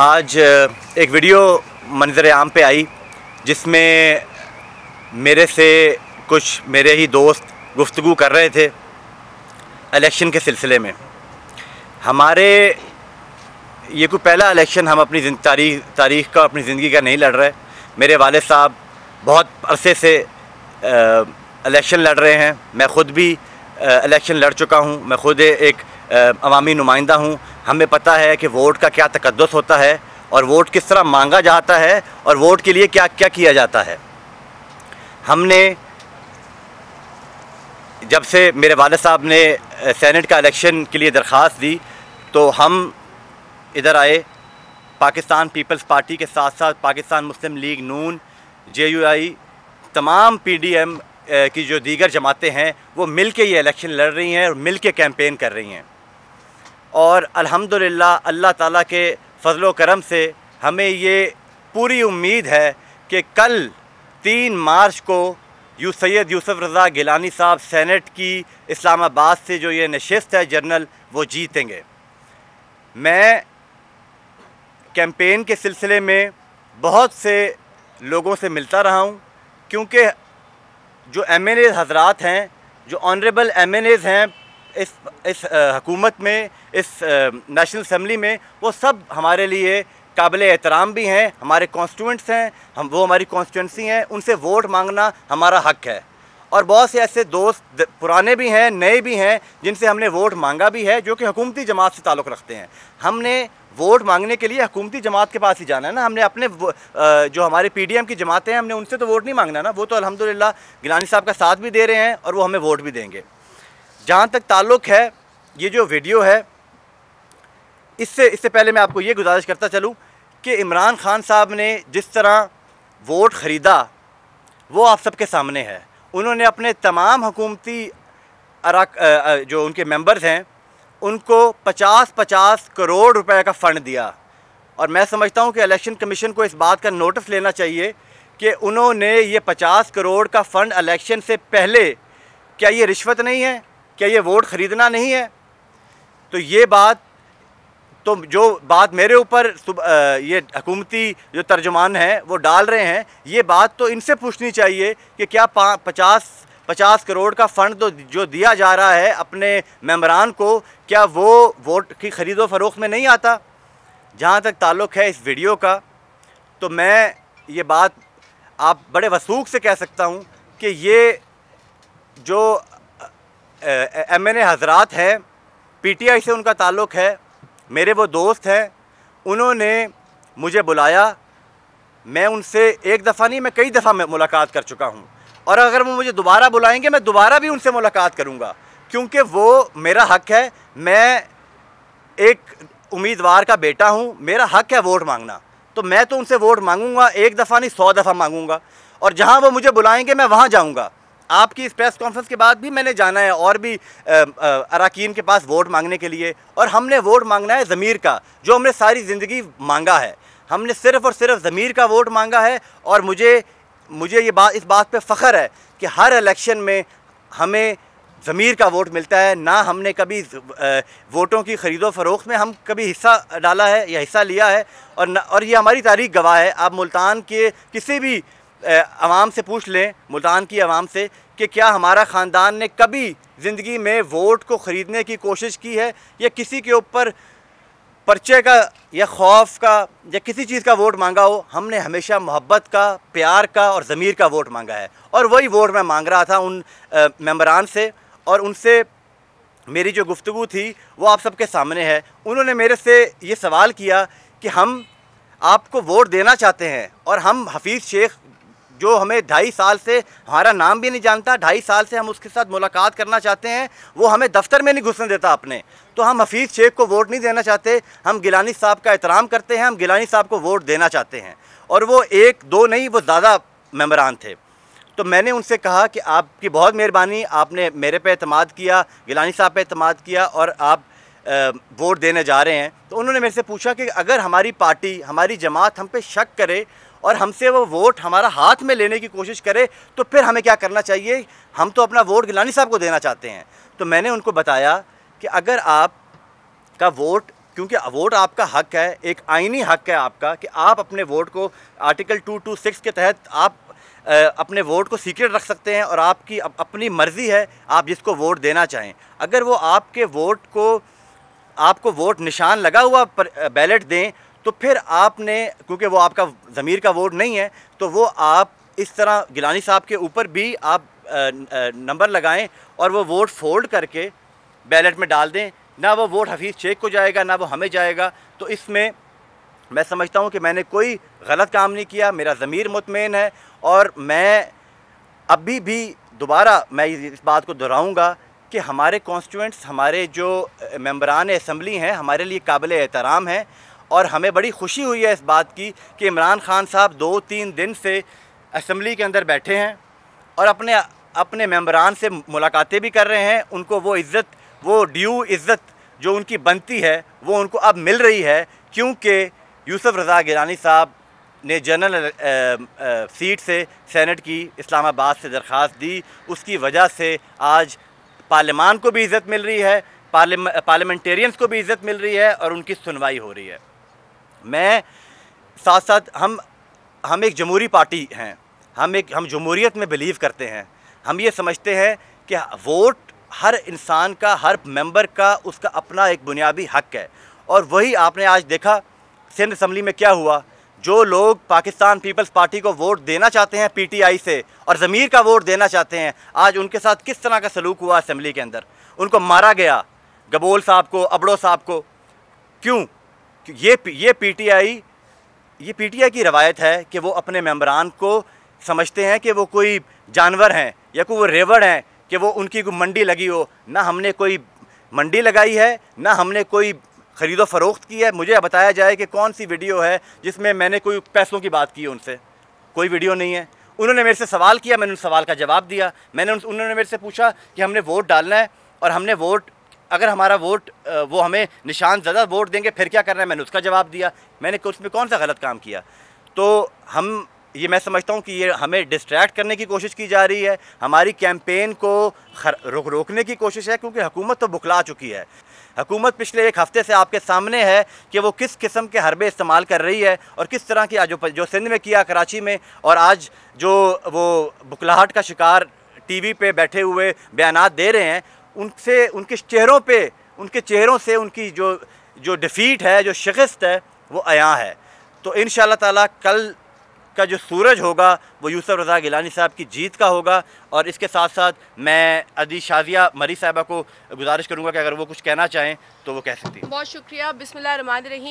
आज एक वीडियो मंजर आम पे आई जिसमें मेरे से कुछ मेरे ही दोस्त गुफ्तु कर रहे थे इलेक्शन के सिलसिले में हमारे ये कोई पहला इलेक्शन हम अपनी तारीख तारीख का अपनी ज़िंदगी का नहीं लड़ रहे मेरे वाले साहब बहुत अरसे से इलेक्शन लड़ रहे हैं मैं ख़ुद भी इलेक्शन लड़ चुका हूँ मैं ख़ुद एक अवामी नुमाइंदा हूँ हमें पता है कि वोट का क्या तकदस होता है और वोट किस तरह मांगा जाता है और वोट के लिए क्या क्या किया जाता है हमने जब से मेरे वाल साहब ने सेनेट का इलेक्शन के लिए दरख्वास्त दी तो हम इधर आए पाकिस्तान पीपल्स पार्टी के साथ साथ Pakistan Muslim League Noon J U I तमाम पी डी एम की जो दीगर जमातें हैं वो मिल के ये इलेक्शन लड़ रही हैं और मिल के कैंपेन कर रही हैं और अल्हम्दुलिल्लाह अल्लाह ताला के फजल करम से हमें ये पूरी उम्मीद है कि कल तीन मार्च को यू सैद यूसुफ रज़ा गिलानी साहब सेनेट की इस्लामाबाद से जो ये नशस्त है जनरल वो जीतेंगे मैं कैंपेन के सिलसिले में बहुत से लोगों से मिलता रहा हूँ क्योंकि जो एम एन हजरात हैं जो ऑनरेबल एम एन हैं इस इस हकूमत में इस नेशनल असम्बली में वो सब हमारे लिए काबिल एहतराम भी हैं हमारे कॉन्स्टिट्यूंट्स हैं हम वो हमारी कॉन्स्टिट्यूंसी हैं उनसे वोट मांगना हमारा हक है और बहुत से ऐसे दोस्त पुराने भी हैं नए भी हैं जिनसे हमने वोट मांगा भी है जो कि हुकूमती जमात से ताल्लुक़ रखते हैं हमने वोट मांगने के लिए हकूमती जमात के पास ही जाना है ना हमने अपने जो हमारे पीडीएम की जमातें हैं हमने उनसे तो वोट नहीं मांगना ना वो तो अलहमदिल्ला गिलानी साहब का साथ भी दे रहे हैं और वो हमें वोट भी देंगे जहाँ तक ताल्लुक़ है ये जो वीडियो है इससे इससे पहले मैं आपको ये गुजारिश करता चलूँ कि इमरान खान साहब ने जिस तरह वोट ख़रीदा वो आप सबके सामने है उन्होंने अपने तमाम हुकूमती जो उनके मेंबर्स हैं उनको 50-50 करोड़ रुपए का फ़ंड दिया और मैं समझता हूं कि इलेक्शन कमीशन को इस बात का नोटिस लेना चाहिए कि उन्होंने ये 50 करोड़ का फ़ंड इलेक्शन से पहले क्या ये रिश्वत नहीं है क्या ये वोट ख़रीदना नहीं है तो ये बात तो जो बात मेरे ऊपर ये हकूमती जो तर्जमान हैं वो डाल रहे हैं ये बात तो इनसे पूछनी चाहिए कि क्या पा पचास पचास करोड़ का फ़ंड तो जो दिया जा रहा है अपने मम्बरान को क्या वो वोट की ख़रीदो फरोख में नहीं आता जहाँ तक ताल्लुक़ है इस वीडियो का तो मैं ये बात आप बड़े वसूख से कह सकता हूँ कि ये जो एम एन हजरात हैं पीटीआई से उनका ताल्लुक़ है मेरे वो दोस्त हैं उन्होंने मुझे बुलाया मैं उनसे एक दफ़ा नहीं मैं कई दफ़ा मुलाकात कर चुका हूँ और अगर वो मुझे दोबारा बुलाएंगे मैं दोबारा भी उनसे मुलाकात करूँगा क्योंकि वो मेरा हक है मैं एक उम्मीदवार का बेटा हूँ मेरा हक है वोट मांगना तो मैं तो उनसे वोट मांगूंगा एक दफ़ा नहीं सौ दफ़ा मांगूंगा और जहाँ वो मुझे बुलाएंगे मैं वहाँ जाऊँगा आपकी इस प्रेस कॉन्फ्रेंस के बाद भी मैंने जाना है और भी अरकान के पास वोट मांगने के लिए और हमने वोट मांगना है ज़मीर का जो हमने सारी ज़िंदगी मांगा है हमने सिर्फ़ और सिर्फ ज़मीर का वोट मांगा है और मुझे मुझे ये बात इस बात पे फ़ख्र है कि हर इलेक्शन में हमें ज़मीर का वोट मिलता है ना हमने कभी वोटों की ख़रीदो फरोख्त में हम कभी हिस्सा डाला है या हिस्सा लिया है और न, और ये हमारी तारीख गवाह है आप मुल्तान के किसी भी आवाम से पूछ लें मुल्तान की आवाम से कि क्या हमारा ख़ानदान ने कभी ज़िंदगी में वोट को ख़रीदने की कोशिश की है या किसी के ऊपर पर्चे का या खौफ का या किसी चीज़ का वोट मांगा हो हमने हमेशा मोहब्बत का प्यार का और ज़मीर का वोट मांगा है और वही वोट मैं मांग रहा था उन मेम्बरान से और उनसे मेरी जो गुफ्तु थी वो आप सबके सामने है उन्होंने मेरे से ये सवाल किया कि हम आपको वोट देना चाहते हैं और हम हफीज़ शेख जो हमें ढाई साल से हमारा नाम भी नहीं जानता ढाई साल से हम उसके साथ मुलाकात करना चाहते हैं वो हमें दफ्तर में नहीं घुसने देता अपने तो हम हफीज़ शेख को वोट नहीं देना चाहते हम गिलानी साहब का एहतराम करते हैं हम गिलानी साहब को वोट देना चाहते हैं और वो एक दो नहीं वो ज़्यादा मेम्बरान थे तो मैंने उनसे कहा कि आपकी बहुत मेहरबानी आपने मेरे पे अतमाद किया गिलानी साहब पे अतमाद किया और आप वोट देने जा रहे हैं तो उन्होंने मेरे से पूछा कि अगर हमारी पार्टी हमारी जमात हम पे शक करे और हमसे वो वोट हमारा हाथ में लेने की कोशिश करे तो फिर हमें क्या करना चाहिए हम तो अपना वोट गिलानी साहब को देना चाहते हैं तो मैंने उनको बताया कि अगर आप का वोट क्योंकि वोट आपका हक है एक आइनी हक है आपका कि आप अपने वोट को आर्टिकल 226 के तहत आप अपने वोट को सीक्रेट रख सकते हैं और आपकी अपनी मर्ज़ी है आप जिसको वोट देना चाहें अगर वो आपके वोट को आपको वोट निशान लगा हुआ बैलेट दें तो फिर आपने क्योंकि वो आपका ज़मीर का वोट नहीं है तो वो आप इस तरह गिलानी साहब के ऊपर भी आप नंबर लगाएं और वो वोट फोल्ड करके बैलेट में डाल दें ना वो वोट हफीज़ शेख को जाएगा ना वो हमें जाएगा तो इसमें मैं समझता हूँ कि मैंने कोई गलत काम नहीं किया मेरा ज़मीर मुतमिन है और मैं अभी भी दोबारा मैं इस बात को दोहराऊँगा कि हमारे कॉन्स्टिट्यूंट्स हमारे जो मेम्बरान असम्बली हैं हमारे लिए काबिल एहतराम हैं और हमें बड़ी खुशी हुई है इस बात की कि इमरान खान साहब दो तीन दिन से असम्बली के अंदर बैठे हैं और अपने अपने मम्बरान से मुलाकातें भी कर रहे हैं उनको वो इज़्ज़त वो ड्यू इज़्ज़त जो उनकी बनती है वो उनको अब मिल रही है क्योंकि यूसुफ रज़ा गिलानी साहब ने जनरल सीट से सेनेट की इस्लामाबाद से दरख्वास्त दी उसकी वजह से आज पार्लियामान को भी इज़्ज़त मिल रही है पार्लियामेंटेरियंस को भी इज़्ज़त मिल रही है और उनकी सुनवाई हो रही है मैं साथ साथ हम हम एक जमहूरी पार्टी हैं हम एक हम जमहूरीत में बिलीव करते हैं हम ये समझते हैं कि वोट हर इंसान का हर मेंबर का उसका अपना एक बुनियादी हक है और वही आपने आज देखा सिंध असम्बली में क्या हुआ जो लोग पाकिस्तान पीपल्स पार्टी को वोट देना चाहते हैं पीटीआई से और ज़मीर का वोट देना चाहते हैं आज उनके साथ किस तरह का सलूक हुआ असम्बली के अंदर उनको मारा गया गबोल साहब को अबड़ो साहब को क्यों ये ये पीटीआई ये पीटीआई की रवायत है कि वो अपने मेम्बरान को समझते हैं कि वो कोई जानवर हैं या कोई वो रेवड़ हैं कि वो उनकी कोई मंडी लगी हो ना हमने कोई मंडी लगाई है ना हमने कोई ख़रीदो फरोख्त की है मुझे बताया जाए कि कौन सी वीडियो है जिसमें मैंने कोई पैसों की बात की उनसे कोई वीडियो नहीं है उन्होंने मेरे से सवाल किया मैंने उन सवाल का जवाब दिया मैंने उन, उन्होंने मेरे से पूछा कि हमने वोट डालना है और हमने वोट अगर हमारा वोट वो हमें निशान ज़्यादा वोट देंगे फिर क्या करना है मैंने उसका जवाब दिया मैंने उसमें कौन सा गलत काम किया तो हम ये मैं समझता हूँ कि ये हमें डिस्ट्रैक्ट करने की कोशिश की जा रही है हमारी कैंपेन को रोक रोकने की कोशिश है क्योंकि हुकूमत तो बुखला चुकी है हुकूमत पिछले एक हफ्ते से आपके सामने है कि वो किस किस्म के हरबे इस्तेमाल कर रही है और किस तरह की आज जो सिंध में किया कराची में और आज जो वो बुखलाहट का शिकार टीवी पे बैठे हुए बयान दे रहे हैं उनसे उनके चेहरों पे उनके चेहरों से उनकी जो जो डिफ़ीट है जो शिकस्त है वो आया है तो इन ताला कल का जो सूरज होगा वो यूसुफ रज़ा गिलानी साहब की जीत का होगा और इसके साथ साथ मैं अदी शाजिया मरी साहबा को गुजारिश करूँगा कि अगर वो कुछ कहना चाहें तो वो कह सकती हैं बहुत शुक्रिया बिसमिल्ल